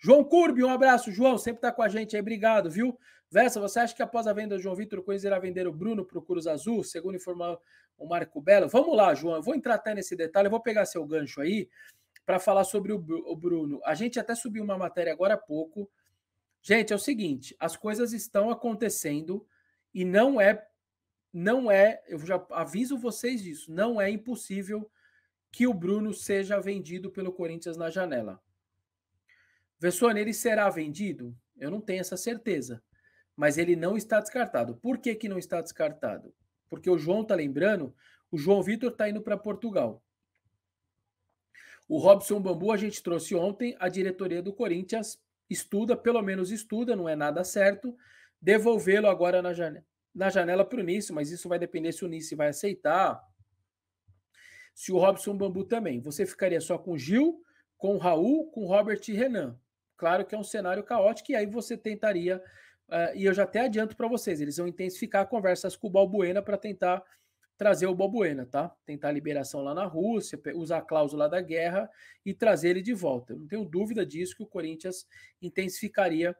João Curbi, um abraço, João, sempre tá com a gente aí, obrigado, viu? Versa, você acha que após a venda do João Vitor, o Corinthians irá vender o Bruno para o Cruz Azul, segundo informou o Marco Belo? Vamos lá, João, eu vou entrar até nesse detalhe, eu vou pegar seu gancho aí para falar sobre o Bruno. A gente até subiu uma matéria agora há pouco. Gente, é o seguinte, as coisas estão acontecendo e não é, não é, eu já aviso vocês disso, não é impossível que o Bruno seja vendido pelo Corinthians na janela. Vessone, ele será vendido? Eu não tenho essa certeza, mas ele não está descartado. Por que, que não está descartado? Porque o João tá lembrando, o João Vitor tá indo para Portugal. O Robson Bambu a gente trouxe ontem, a diretoria do Corinthians estuda, pelo menos estuda, não é nada certo, devolvê-lo agora na janela, na janela para o Nice, mas isso vai depender se o Nice vai aceitar. Se o Robson Bambu também. Você ficaria só com Gil, com Raul, com Robert e Renan. Claro que é um cenário caótico, e aí você tentaria, uh, e eu já até adianto para vocês, eles vão intensificar conversas com o Balbuena para tentar trazer o Balbuena, tá? Tentar a liberação lá na Rússia, usar a cláusula da guerra e trazer ele de volta. Eu não tenho dúvida disso que o Corinthians intensificaria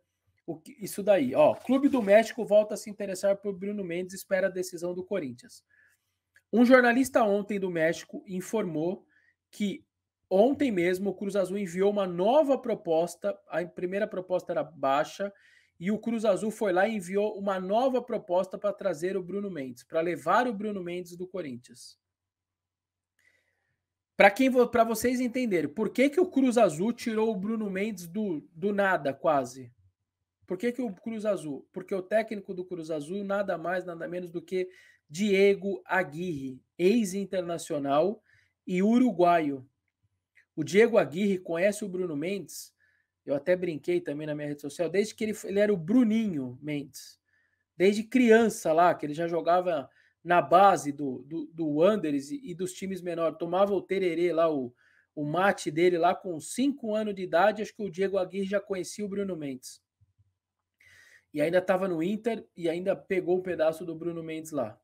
que, isso daí. Ó, Clube do México volta a se interessar por Bruno Mendes e espera a decisão do Corinthians. Um jornalista ontem do México informou que Ontem mesmo, o Cruz Azul enviou uma nova proposta. A primeira proposta era baixa. E o Cruz Azul foi lá e enviou uma nova proposta para trazer o Bruno Mendes, para levar o Bruno Mendes do Corinthians. Para quem para vocês entenderem, por que, que o Cruz Azul tirou o Bruno Mendes do, do nada, quase? Por que, que o Cruz Azul? Porque o técnico do Cruz Azul nada mais, nada menos do que Diego Aguirre, ex-internacional e uruguaio. O Diego Aguirre conhece o Bruno Mendes. Eu até brinquei também na minha rede social, desde que ele, ele era o Bruninho Mendes. Desde criança lá, que ele já jogava na base do, do, do Wanderers e, dos times menores. Tomava o tererê lá, o, o mate dele lá com 5 anos de idade. Acho que o Diego Aguirre já conhecia o Bruno Mendes. E ainda estava no Inter e ainda pegou um pedaço do Bruno Mendes lá.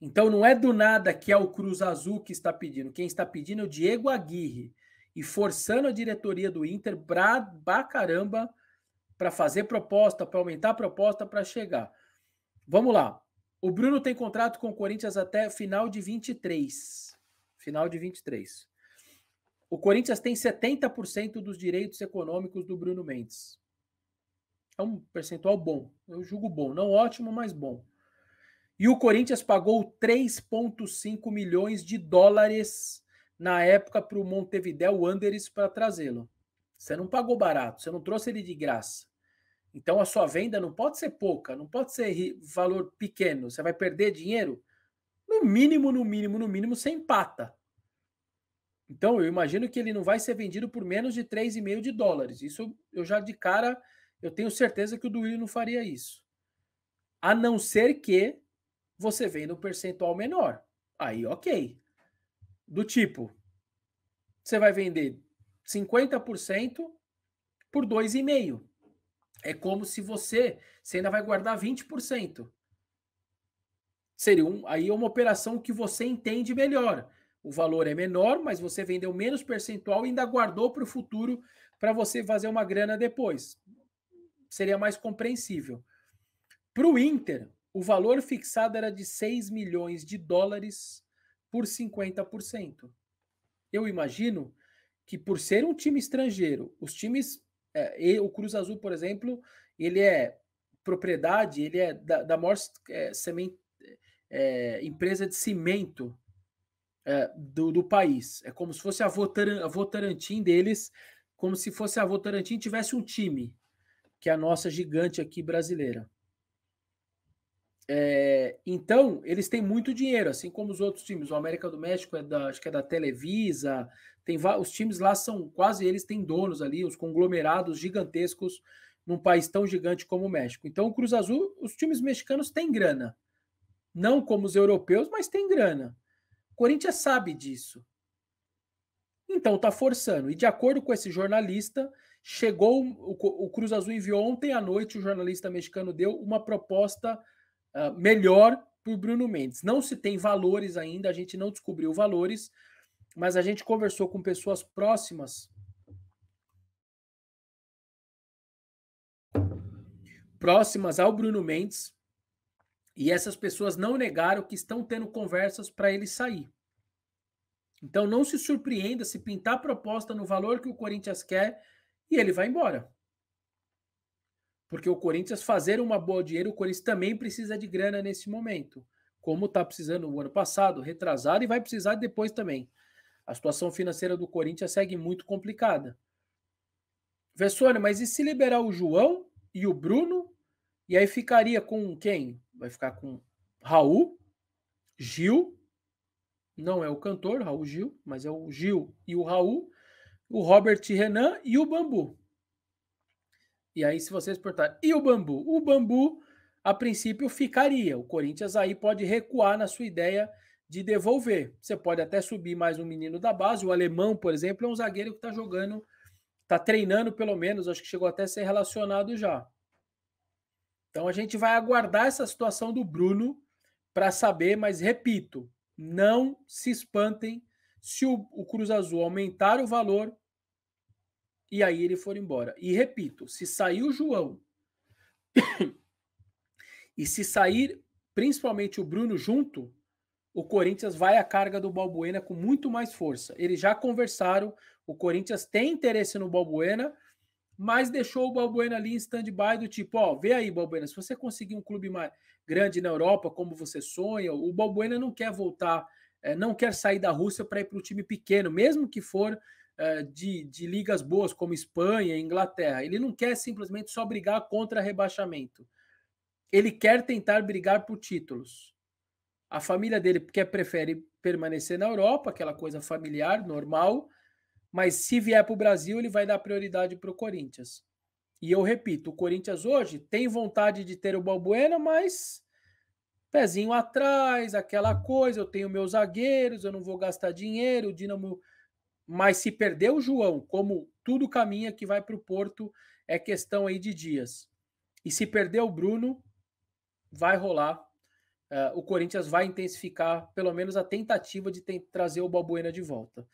Então não é do nada que é o Cruz Azul que está pedindo. Quem está pedindo é o Diego Aguirre e forçando a diretoria do Inter pra, pra caramba para fazer proposta, para aumentar a proposta para chegar. Vamos lá. O Bruno tem contrato com o Corinthians até final de 23. Final de 23. O Corinthians tem 70% dos direitos econômicos do Bruno Mendes. É um percentual bom. Eu julgo bom, não ótimo, mas bom. E o Corinthians pagou 3,5 milhões de dólares na época para o Montevideo Wanderers para trazê-lo. Você não pagou barato, você não trouxe ele de graça. Então a sua venda não pode ser pouca, não pode ser valor pequeno. Você vai perder dinheiro? No mínimo, no mínimo, no mínimo, você empata. Então eu imagino que ele não vai ser vendido por menos de 3,5 de dólares. Isso eu já de cara, eu tenho certeza que o Duílio não faria isso. A não ser que você vende um percentual menor. Aí, ok. Do tipo, você vai vender 50% por 2,5%. É como se você, você ainda vai guardar 20%. Seria um, aí é uma operação que você entende melhor. O valor é menor, mas você vendeu menos percentual e ainda guardou para o futuro para você fazer uma grana depois. Seria mais compreensível. Para o Inter, o valor fixado era de 6 milhões de dólares por 50%. Eu imagino que por ser um time estrangeiro, os times, é, o Cruz Azul, por exemplo, ele é propriedade, ele é da, da maior é, é, empresa de cimento é, do, do, país. É como se fosse a Votaran, a Votarantim deles, como se fosse a Votarantim tivesse um time, que é a nossa gigante aqui brasileira. É, então, eles têm muito dinheiro, assim como os outros times. O América do México é da, acho que é da Televisa, tem os times lá são quase eles têm donos ali, os conglomerados gigantescos num país tão gigante como o México. Então, o Cruz Azul, os times mexicanos têm grana. Não como os europeus, mas tem grana. O Corinthians sabe disso. Então tá forçando. E de acordo com esse jornalista, chegou o, o Cruz Azul enviou ontem à noite, o jornalista mexicano deu uma proposta melhor ah, melhor por Bruno Mendes. Não se tem valores ainda, a gente não descobriu valores, mas a gente conversou com pessoas próximas. Próximas ao Bruno Mendes, e essas pessoas não negaram que estão tendo conversas para ele sair. Então não se surpreenda se pintar proposta no valor que o Corinthians quer e ele vai embora. Porque o Corinthians fazer uma boa dinheiro, o Corinthians também precisa de grana nesse momento, como está precisando o ano passado, retrasado e vai precisar depois também. A situação financeira do Corinthians segue muito complicada. Vessone, mas e se liberar o João e o Bruno? E aí ficaria com quem? Vai ficar com Raul, Gil, não é o cantor, Raul Gil, mas é o Gil e o Raul, o Robert Renan e o Bambu. E aí, se vocês exportar e o bambu? O bambu, a princípio, ficaria. O Corinthians aí pode recuar na sua ideia de devolver. Você pode até subir mais um menino da base. O alemão, por exemplo, é um zagueiro que está jogando, está treinando pelo menos, acho que chegou até a ser relacionado já. Então a gente vai aguardar essa situação do Bruno para saber, mas repito, não se espantem se o, o Cruz Azul aumentar o valor e aí ele foi embora. E repito, se sair o João e se sair principalmente o Bruno junto, o Corinthians vai à carga do Balbuena com muito mais força. Eles já conversaram, o Corinthians tem interesse no Balbuena, mas deixou o Balbuena ali em stand-by do tipo, ó, vê aí, Balbuena, se você conseguir um clube mais grande na Europa, como você sonha, o Balbuena não quer voltar, eh, não quer sair da Rússia para ir para o time pequeno, mesmo que for eh, de, de ligas boas como Espanha, Inglaterra. Ele não quer simplesmente só brigar contra rebaixamento. Ele quer tentar brigar por títulos. A família dele quer, prefere permanecer na Europa, aquela coisa familiar, normal, mas se vier para o Brasil, ele vai dar prioridade para o Corinthians. E eu repito, o Corinthians hoje tem vontade de ter o Balbuena, mas pezinho atrás, aquela coisa, eu tenho meus zagueiros, eu não vou gastar dinheiro, o Dinamo mas se perder o João, como tudo caminha que vai para o Porto, é questão aí de dias. E se perder o Bruno, vai rolar. Uh, o Corinthians vai intensificar, pelo menos, a tentativa de trazer o Balbuena de volta.